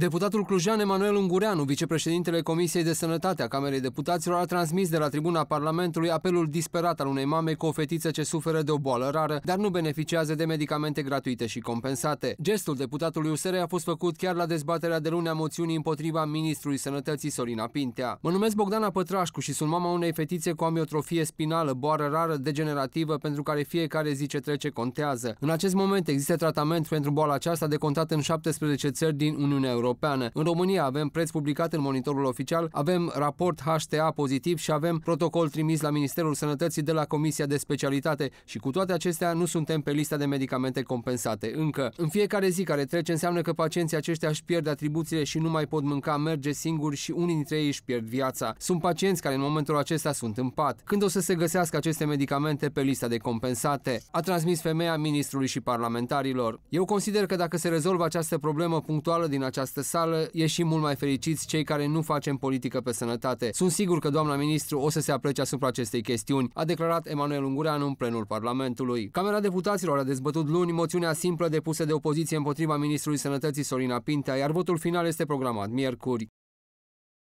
Deputatul clujan Emanuel Ungureanu, vicepreședintele Comisiei de Sănătate a Camerei Deputaților, a transmis de la tribuna Parlamentului apelul disperat al unei mame cu o fetiță ce suferă de o boală rară, dar nu beneficiază de medicamente gratuite și compensate. Gestul deputatului USR a fost făcut chiar la dezbaterea de luni a moțiunii împotriva ministrului Sănătății Sorina Pintea. Mă numesc Bogdana Pătrașcu și sunt mama unei fetițe cu amiotrofie spinală, boală rară degenerativă pentru care fiecare zi ce trece contează. În acest moment există tratament pentru boala aceasta decontat în 17 țări din Uniunea Europeană. Europeană. În România avem preț publicat în monitorul oficial, avem raport HTA pozitiv și avem protocol trimis la Ministerul Sănătății de la Comisia de Specialitate și cu toate acestea nu suntem pe lista de medicamente compensate încă. În fiecare zi care trece înseamnă că pacienții aceștia își pierd atribuțiile și nu mai pot mânca, merge singuri și unii dintre ei își pierd viața. Sunt pacienți care în momentul acesta sunt în pat. Când o să se găsească aceste medicamente pe lista de compensate? A transmis femeia ministrului și parlamentarilor. Eu consider că dacă se rezolvă această problemă punctuală din această această sală, ieșim mult mai fericiți cei care nu facem politică pe sănătate. Sunt sigur că doamna ministru o să se aplece asupra acestei chestiuni, a declarat Emanuel Ungureanu în plenul Parlamentului. Camera Deputaților a dezbătut luni moțiunea simplă depusă de opoziție împotriva ministrului sănătății Sorina Pintea, iar votul final este programat miercuri.